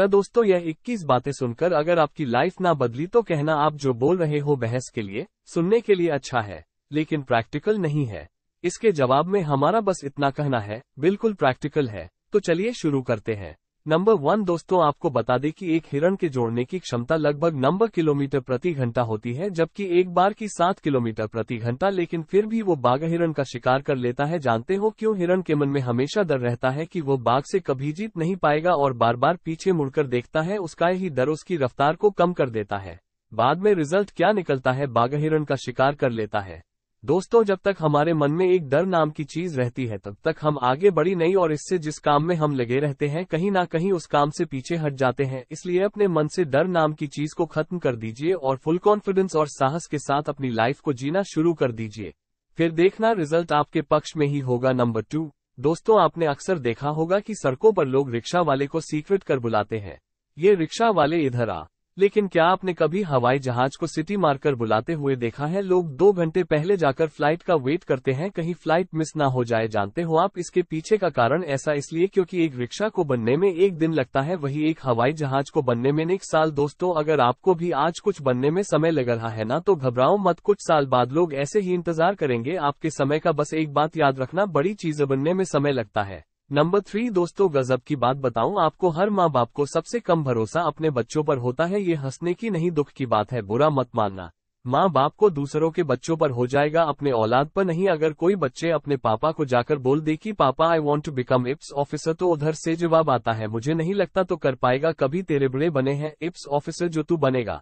तो दोस्तों यह 21 बातें सुनकर अगर आपकी लाइफ ना बदली तो कहना आप जो बोल रहे हो बहस के लिए सुनने के लिए अच्छा है लेकिन प्रैक्टिकल नहीं है इसके जवाब में हमारा बस इतना कहना है बिल्कुल प्रैक्टिकल है तो चलिए शुरू करते हैं नंबर वन दोस्तों आपको बता दें कि एक हिरण के जोड़ने की क्षमता लगभग नंबर किलोमीटर प्रति घंटा होती है जबकि एक बार की सात किलोमीटर प्रति घंटा लेकिन फिर भी वो बाघ हिरण का शिकार कर लेता है जानते हो क्यों हिरण के मन में हमेशा डर रहता है कि वो बाघ से कभी जीत नहीं पाएगा और बार बार पीछे मुड़कर देखता है उसका ही डर उसकी रफ्तार को कम कर देता है बाद में रिजल्ट क्या निकलता है बाघ हिरण का शिकार कर लेता है दोस्तों जब तक हमारे मन में एक डर नाम की चीज रहती है तब तक हम आगे बढ़ी नहीं और इससे जिस काम में हम लगे रहते हैं कहीं ना कहीं उस काम से पीछे हट जाते हैं इसलिए अपने मन से डर नाम की चीज को खत्म कर दीजिए और फुल कॉन्फिडेंस और साहस के साथ अपनी लाइफ को जीना शुरू कर दीजिए फिर देखना रिजल्ट आपके पक्ष में ही होगा नंबर टू दोस्तों आपने अक्सर देखा होगा कि सड़कों पर लोग रिक्शा वाले को सीक्रेट कर बुलाते हैं ये रिक्शा वाले इधर आ लेकिन क्या आपने कभी हवाई जहाज को सिटी मारकर बुलाते हुए देखा है लोग दो घंटे पहले जाकर फ्लाइट का वेट करते हैं कहीं फ्लाइट मिस ना हो जाए जानते हो आप इसके पीछे का कारण ऐसा इसलिए क्योंकि एक रिक्शा को बनने में एक दिन लगता है वही एक हवाई जहाज को बनने में एक साल दोस्तों अगर आपको भी आज कुछ बनने में समय लग रहा है ना तो घबराओ मत कुछ साल बाद लोग ऐसे ही इंतजार करेंगे आपके समय का बस एक बात याद रखना बड़ी चीज बनने में समय लगता है नंबर थ्री दोस्तों गजब की बात बताऊं आपको हर माँ बाप को सबसे कम भरोसा अपने बच्चों पर होता है ये हंसने की नहीं दुख की बात है बुरा मत मानना माँ बाप को दूसरों के बच्चों पर हो जाएगा अपने औलाद पर नहीं अगर कोई बच्चे अपने पापा को जाकर बोल दे कि पापा I want to become IPS officer तो उधर से जवाब आता है मुझे नहीं लगता तो कर पाएगा कभी तेरे बड़े बने हैं इप्स ऑफिसर जो तू बनेगा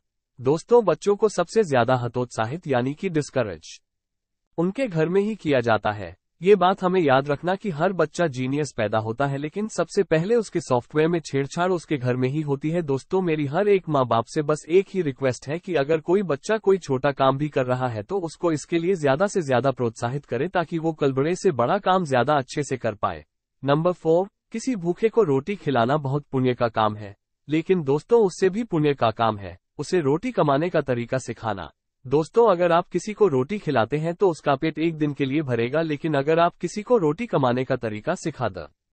दोस्तों बच्चों को सबसे ज्यादा हतोत्साहित यानी की डिस्करेज उनके घर में ही किया जाता है ये बात हमें याद रखना कि हर बच्चा जीनियस पैदा होता है लेकिन सबसे पहले उसके सॉफ्टवेयर में छेड़छाड़ उसके घर में ही होती है दोस्तों मेरी हर एक माँ बाप से बस एक ही रिक्वेस्ट है कि अगर कोई बच्चा कोई छोटा काम भी कर रहा है तो उसको इसके लिए ज्यादा से ज्यादा प्रोत्साहित करे ताकि वो कल बड़े से बड़ा काम ज्यादा अच्छे से कर पाए नंबर फोर किसी भूखे को रोटी खिलाना बहुत पुण्य का काम है लेकिन दोस्तों उससे भी पुण्य का काम है उसे रोटी कमाने का तरीका सिखाना दोस्तों अगर आप किसी को रोटी खिलाते हैं तो उसका पेट एक दिन के लिए भरेगा लेकिन अगर आप किसी को रोटी कमाने का तरीका सिखा दें